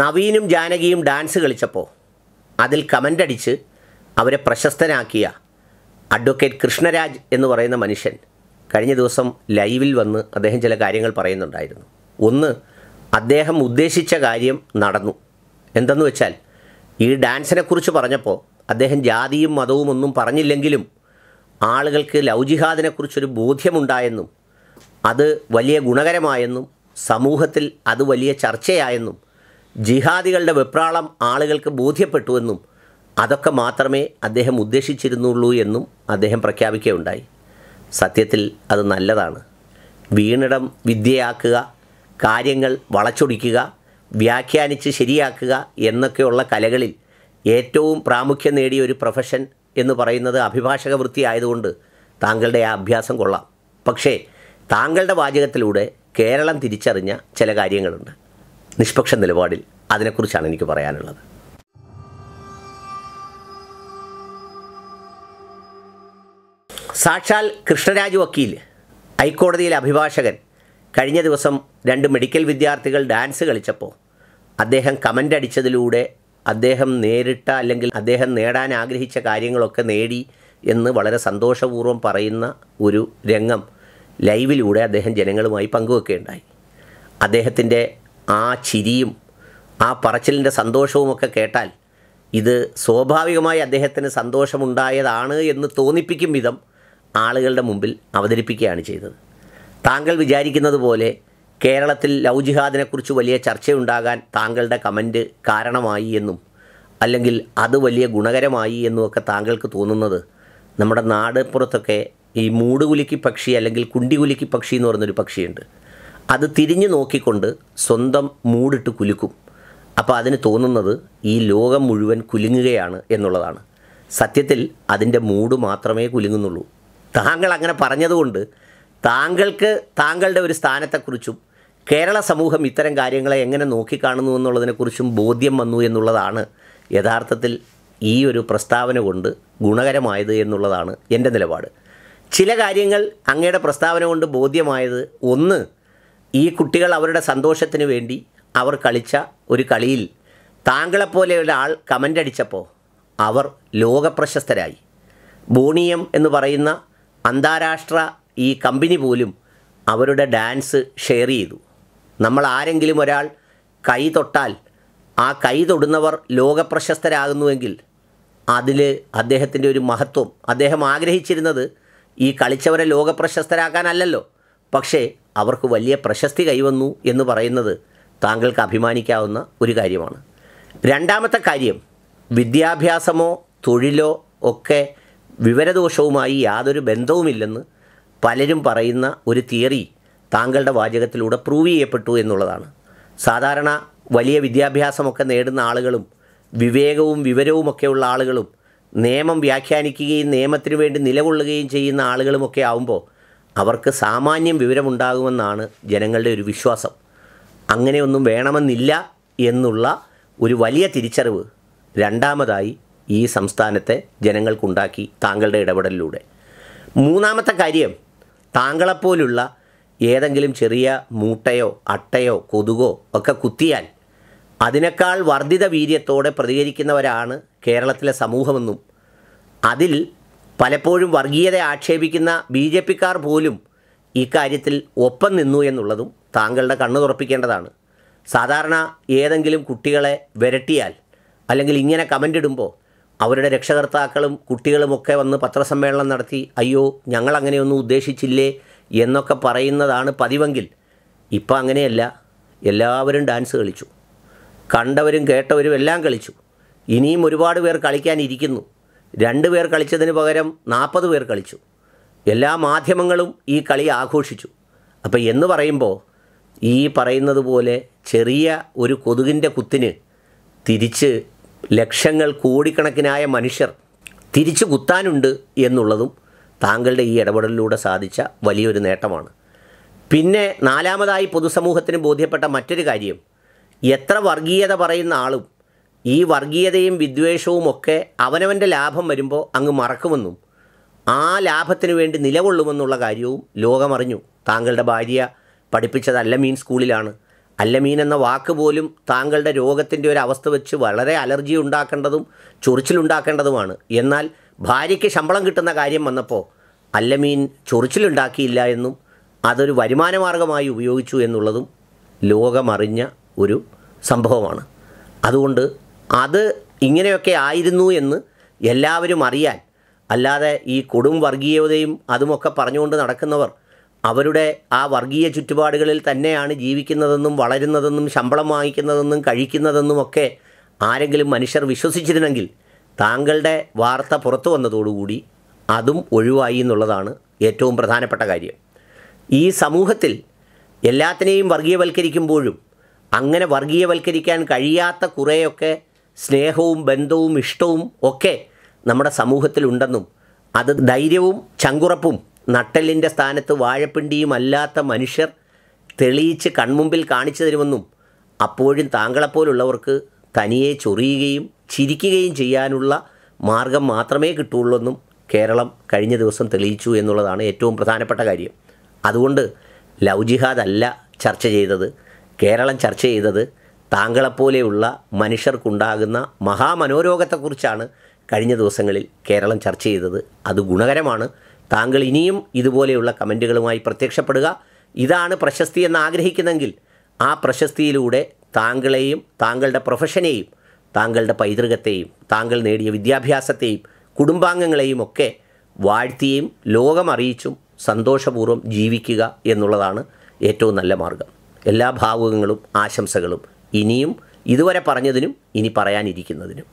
നവീനും ജാനകിയും dance കളിച്ചപ്പോൾ അതിൽ comment അടിച്ച് അവരെ പ്രശസ്തനാക്കിയ അഡ്വക്കേറ്റ് കൃഷ്ണരാജ് എന്ന് പറയുന്ന മനുഷ്യൻ കഴിഞ്ഞ ദിവസം ലൈവിൽ വന്ന് അദ്ദേഹം ചില കാര്യങ്ങൾ പറയുന്നുണ്ടായിരുന്നു ഒന്ന് അദ്ദേഹം ഉദ്ദേശിച്ച കാര്യം നടന്നു എന്തെന്ന് വെച്ചാൽ ഈ ഡാൻസിനെക്കുറിച്ച് പറഞ്ഞപ്പോൾ അദ്ദേഹം ജാതിയും മതവും ഒന്നും പറഞ്ഞില്ലെങ്കിലും ആളുകൾക്ക് ലൗജിഹാദിനെക്കുറിച്ചൊരു ബോധ്യമുണ്ടായെന്നും അത് വലിയ ഗുണകരമായെന്നും സമൂഹത്തിൽ അത് വലിയ ചർച്ചയായെന്നും ജിഹാദികളുടെ വെപ്രാളം ആളുകൾക്ക് ബോധ്യപ്പെട്ടുവെന്നും അതൊക്കെ മാത്രമേ അദ്ദേഹം ഉദ്ദേശിച്ചിരുന്നുള്ളൂ എന്നും അദ്ദേഹം പ്രഖ്യാപിക്കുകയുണ്ടായി സത്യത്തിൽ അത് നല്ലതാണ് വീണിടം വിദ്യയാക്കുക കാര്യങ്ങൾ വളച്ചൊടിക്കുക വ്യാഖ്യാനിച്ച് ശരിയാക്കുക എന്നൊക്കെയുള്ള കലകളിൽ ഏറ്റവും പ്രാമുഖ്യം നേടിയ ഒരു പ്രൊഫഷൻ എന്ന് പറയുന്നത് അഭിഭാഷക വൃത്തി ആയതുകൊണ്ട് താങ്കളുടെ ആ അഭ്യാസം കൊള്ളാം പക്ഷേ താങ്കളുടെ വാചകത്തിലൂടെ കേരളം തിരിച്ചറിഞ്ഞ ചില കാര്യങ്ങളുണ്ട് നിഷ്പക്ഷ നിലപാടിൽ അതിനെക്കുറിച്ചാണ് എനിക്ക് പറയാനുള്ളത് സാക്ഷാൽ കൃഷ്ണരാജ് വക്കീൽ ഹൈക്കോടതിയിലെ അഭിഭാഷകൻ കഴിഞ്ഞ ദിവസം രണ്ട് മെഡിക്കൽ വിദ്യാർത്ഥികൾ ഡാൻസ് കളിച്ചപ്പോൾ അദ്ദേഹം കമൻ്റ് അടിച്ചതിലൂടെ അദ്ദേഹം നേരിട്ട അല്ലെങ്കിൽ അദ്ദേഹം നേടാൻ ആഗ്രഹിച്ച കാര്യങ്ങളൊക്കെ നേടി എന്ന് വളരെ സന്തോഷപൂർവ്വം പറയുന്ന ഒരു രംഗം ലൈവിലൂടെ അദ്ദേഹം ജനങ്ങളുമായി പങ്കുവെക്കുകയുണ്ടായി അദ്ദേഹത്തിൻ്റെ ആ ചിരിയും ആ പറച്ചിലിൻ്റെ സന്തോഷവുമൊക്കെ കേട്ടാൽ ഇത് സ്വാഭാവികമായി അദ്ദേഹത്തിന് സന്തോഷമുണ്ടായതാണ് എന്ന് തോന്നിപ്പിക്കും വിധം ആളുകളുടെ മുമ്പിൽ അവതരിപ്പിക്കുകയാണ് ചെയ്തത് താങ്കൾ വിചാരിക്കുന്നത് പോലെ കേരളത്തിൽ ലവ് ജിഹാദിനെക്കുറിച്ച് വലിയ ചർച്ചയുണ്ടാകാൻ താങ്കളുടെ കമൻറ്റ് കാരണമായി എന്നും അല്ലെങ്കിൽ അത് വലിയ ഗുണകരമായി ഒക്കെ താങ്കൾക്ക് തോന്നുന്നത് നമ്മുടെ നാട് പുറത്തൊക്കെ ഈ മൂടുകുലിക്ക് പക്ഷി അല്ലെങ്കിൽ കുണ്ടികുലിക്ക് പക്ഷി എന്ന് പറയുന്നൊരു പക്ഷിയുണ്ട് അത് തിരിഞ്ഞു നോക്കിക്കൊണ്ട് സ്വന്തം മൂടിട്ട് കുലുക്കും അപ്പോൾ അതിന് തോന്നുന്നത് ഈ ലോകം മുഴുവൻ കുലുങ്ങുകയാണ് എന്നുള്ളതാണ് സത്യത്തിൽ അതിൻ്റെ മൂട് മാത്രമേ കുലുങ്ങുന്നുള്ളൂ താങ്കൾ അങ്ങനെ പറഞ്ഞതുകൊണ്ട് താങ്കൾക്ക് താങ്കളുടെ ഒരു സ്ഥാനത്തെക്കുറിച്ചും കേരള സമൂഹം ഇത്തരം കാര്യങ്ങളെ എങ്ങനെ നോക്കിക്കാണുന്നു എന്നുള്ളതിനെക്കുറിച്ചും ബോധ്യം വന്നു എന്നുള്ളതാണ് യഥാർത്ഥത്തിൽ ഈ ഒരു പ്രസ്താവന കൊണ്ട് ഗുണകരമായത് എന്നുള്ളതാണ് എൻ്റെ നിലപാട് ചില കാര്യങ്ങൾ അങ്ങയുടെ പ്രസ്താവന കൊണ്ട് ബോധ്യമായത് ഒന്ന് ഈ കുട്ടികൾ അവരുടെ സന്തോഷത്തിന് വേണ്ടി അവർ കളിച്ച ഒരു കളിയിൽ താങ്കളെപ്പോലെ ആൾ കമൻ്റ് അടിച്ചപ്പോൾ അവർ ലോകപ്രശസ്തരായി ബോണിയം എന്ന് പറയുന്ന അന്താരാഷ്ട്ര ഈ കമ്പനി പോലും അവരുടെ ഡാൻസ് ഷെയർ ചെയ്തു നമ്മൾ ആരെങ്കിലും ഒരാൾ കൈ തൊട്ടാൽ ആ കൈ തൊടുന്നവർ ലോകപ്രശസ്തരാകുന്നുവെങ്കിൽ അതിൽ അദ്ദേഹത്തിൻ്റെ ഒരു മഹത്വം അദ്ദേഹം ആഗ്രഹിച്ചിരുന്നത് ഈ കളിച്ചവരെ ലോകപ്രശസ്തരാക്കാനല്ലല്ലോ പക്ഷേ അവർക്ക് വലിയ പ്രശസ്തി കൈവന്നു എന്ന് പറയുന്നത് താങ്കൾക്ക് അഭിമാനിക്കാവുന്ന ഒരു കാര്യമാണ് രണ്ടാമത്തെ കാര്യം വിദ്യാഭ്യാസമോ തൊഴിലോ ഒക്കെ വിവരദോഷവുമായി യാതൊരു ബന്ധവുമില്ലെന്ന് പലരും പറയുന്ന ഒരു തിയറി താങ്കളുടെ വാചകത്തിലൂടെ പ്രൂവ് ചെയ്യപ്പെട്ടു എന്നുള്ളതാണ് സാധാരണ വലിയ വിദ്യാഭ്യാസമൊക്കെ നേടുന്ന ആളുകളും വിവേകവും വിവരവുമൊക്കെയുള്ള ആളുകളും നിയമം വ്യാഖ്യാനിക്കുകയും നിയമത്തിനു വേണ്ടി നിലകൊള്ളുകയും ചെയ്യുന്ന ആളുകളുമൊക്കെ ആവുമ്പോൾ അവർക്ക് സാമാന്യം വിവരമുണ്ടാകുമെന്നാണ് ജനങ്ങളുടെ ഒരു വിശ്വാസം അങ്ങനെയൊന്നും വേണമെന്നില്ല എന്നുള്ള ഒരു വലിയ തിരിച്ചറിവ് രണ്ടാമതായി ഈ സംസ്ഥാനത്തെ ജനങ്ങൾക്കുണ്ടാക്കി താങ്കളുടെ ഇടപെടലിലൂടെ മൂന്നാമത്തെ കാര്യം താങ്കളെപ്പോലുള്ള ഏതെങ്കിലും ചെറിയ മൂട്ടയോ അട്ടയോ കൊതുകോ ഒക്കെ കുത്തിയാൽ അതിനേക്കാൾ വർദ്ധിത വീര്യത്തോടെ പ്രതികരിക്കുന്നവരാണ് കേരളത്തിലെ സമൂഹമെന്നും അതിൽ പലപ്പോഴും വർഗീയത ആക്ഷേപിക്കുന്ന ബി ജെ പിക്കാർ പോലും ഇക്കാര്യത്തിൽ ഒപ്പം നിന്നു എന്നുള്ളതും താങ്കളുടെ കണ്ണു തുറപ്പിക്കേണ്ടതാണ് സാധാരണ ഏതെങ്കിലും കുട്ടികളെ വിരട്ടിയാൽ അല്ലെങ്കിൽ ഇങ്ങനെ കമൻ്റ് ഇടുമ്പോൾ അവരുടെ രക്ഷകർത്താക്കളും കുട്ടികളുമൊക്കെ വന്ന് പത്രസമ്മേളനം നടത്തി അയ്യോ ഞങ്ങളങ്ങനെയൊന്നും ഉദ്ദേശിച്ചില്ലേ എന്നൊക്കെ പറയുന്നതാണ് പതിവെങ്കിൽ ഇപ്പം അങ്ങനെയല്ല എല്ലാവരും ഡാൻസ് കളിച്ചു കണ്ടവരും കേട്ടവരും എല്ലാം കളിച്ചു ഇനിയും ഒരുപാട് പേർ കളിക്കാനിരിക്കുന്നു രണ്ട് പേർ കളിച്ചതിന് പകരം നാൽപ്പത് പേർ കളിച്ചു എല്ലാ മാധ്യമങ്ങളും ഈ കളി ആഘോഷിച്ചു അപ്പോൾ എന്ന് പറയുമ്പോൾ ഈ പറയുന്നത് പോലെ ചെറിയ ഒരു കൊതുകിൻ്റെ കുത്തിന് തിരിച്ച് ലക്ഷങ്ങൾ കോടിക്കണക്കിനായ മനുഷ്യർ തിരിച്ചു കുത്താനുണ്ട് എന്നുള്ളതും താങ്കളുടെ ഈ ഇടപെടലിലൂടെ സാധിച്ച വലിയൊരു നേട്ടമാണ് പിന്നെ നാലാമതായി പൊതുസമൂഹത്തിന് ബോധ്യപ്പെട്ട മറ്റൊരു കാര്യം എത്ര വർഗീയത പറയുന്ന ആളും ഈ വർഗീയതയും വിദ്വേഷവും ഒക്കെ അവനവൻ്റെ ലാഭം വരുമ്പോൾ അങ്ങ് മറക്കുമെന്നും ആ ലാഭത്തിനു വേണ്ടി നിലകൊള്ളുമെന്നുള്ള കാര്യവും ലോകമറിഞ്ഞു താങ്കളുടെ ഭാര്യ പഠിപ്പിച്ചത് അല്ലമീൻ സ്കൂളിലാണ് അല്ലമീൻ എന്ന വാക്ക് പോലും താങ്കളുടെ രോഗത്തിൻ്റെ ഒരു അവസ്ഥ വെച്ച് വളരെ അലർജി ഉണ്ടാക്കേണ്ടതും ചൊറിച്ചിലുണ്ടാക്കേണ്ടതുമാണ് എന്നാൽ ഭാര്യയ്ക്ക് ശമ്പളം കിട്ടുന്ന കാര്യം വന്നപ്പോൾ അല്ലമീൻ ചൊറിച്ചിലുണ്ടാക്കിയില്ല എന്നും അതൊരു വരുമാനമാർഗമായി ഉപയോഗിച്ചു എന്നുള്ളതും ലോകമറിഞ്ഞ ഒരു സംഭവമാണ് അതുകൊണ്ട് അത് ഇങ്ങനെയൊക്കെ ആയിരുന്നു എന്ന് എല്ലാവരും അറിയാൻ അല്ലാതെ ഈ കൊടും വർഗീയതയും അതുമൊക്കെ പറഞ്ഞുകൊണ്ട് നടക്കുന്നവർ അവരുടെ ആ വർഗീയ ചുറ്റുപാടുകളിൽ തന്നെയാണ് ജീവിക്കുന്നതെന്നും വളരുന്നതെന്നും ശമ്പളം വാങ്ങിക്കുന്നതെന്നും കഴിക്കുന്നതെന്നും ഒക്കെ ആരെങ്കിലും മനുഷ്യർ വിശ്വസിച്ചിരുന്നെങ്കിൽ താങ്കളുടെ വാർത്ത പുറത്തു വന്നതോടുകൂടി അതും ഒഴിവായി എന്നുള്ളതാണ് ഏറ്റവും പ്രധാനപ്പെട്ട കാര്യം ഈ സമൂഹത്തിൽ എല്ലാത്തിനെയും വർഗീയവൽക്കരിക്കുമ്പോഴും അങ്ങനെ വർഗീയവൽക്കരിക്കാൻ കഴിയാത്ത കുറേയൊക്കെ സ്നേഹവും ബന്ധവും ഇഷ്ടവും ഒക്കെ നമ്മുടെ സമൂഹത്തിലുണ്ടെന്നും അത് ധൈര്യവും ചങ്കുറപ്പും നട്ടലിൻ്റെ സ്ഥാനത്ത് വാഴപ്പിണ്ടിയും അല്ലാത്ത മനുഷ്യർ തെളിയിച്ച് കൺമുമ്പിൽ കാണിച്ചു തരുമെന്നും അപ്പോഴും താങ്കളെപ്പോലുള്ളവർക്ക് തനിയെ ചൊറിയുകയും ചിരിക്കുകയും ചെയ്യാനുള്ള മാർഗം മാത്രമേ എന്നും കേരളം കഴിഞ്ഞ ദിവസം തെളിയിച്ചു എന്നുള്ളതാണ് ഏറ്റവും പ്രധാനപ്പെട്ട കാര്യം അതുകൊണ്ട് ലൗ ജിഹാദ് അല്ല ചർച്ച ചെയ്തത് കേരളം ചർച്ച ചെയ്തത് താങ്കളെപ്പോലെയുള്ള മനുഷ്യർക്കുണ്ടാകുന്ന മഹാമനോരോഗത്തെക്കുറിച്ചാണ് കഴിഞ്ഞ ദിവസങ്ങളിൽ കേരളം ചർച്ച ചെയ്തത് അത് ഗുണകരമാണ് താങ്കൾ ഇനിയും ഇതുപോലെയുള്ള കമൻറ്റുകളുമായി പ്രത്യക്ഷപ്പെടുക ഇതാണ് പ്രശസ്തി എന്ന് ആഗ്രഹിക്കുന്നെങ്കിൽ ആ പ്രശസ്തിയിലൂടെ താങ്കളെയും താങ്കളുടെ പ്രൊഫഷനെയും താങ്കളുടെ പൈതൃകത്തെയും താങ്കൾ നേടിയ വിദ്യാഭ്യാസത്തെയും കുടുംബാംഗങ്ങളെയും ഒക്കെ വാഴ്ത്തിയും ലോകമറിയിച്ചും സന്തോഷപൂർവ്വം ജീവിക്കുക എന്നുള്ളതാണ് ഏറ്റവും നല്ല മാർഗം എല്ലാ ഭാവുകങ്ങളും ആശംസകളും ഇനിയും ഇതുവരെ പറഞ്ഞതിനും ഇനി പറയാനിരിക്കുന്നതിനും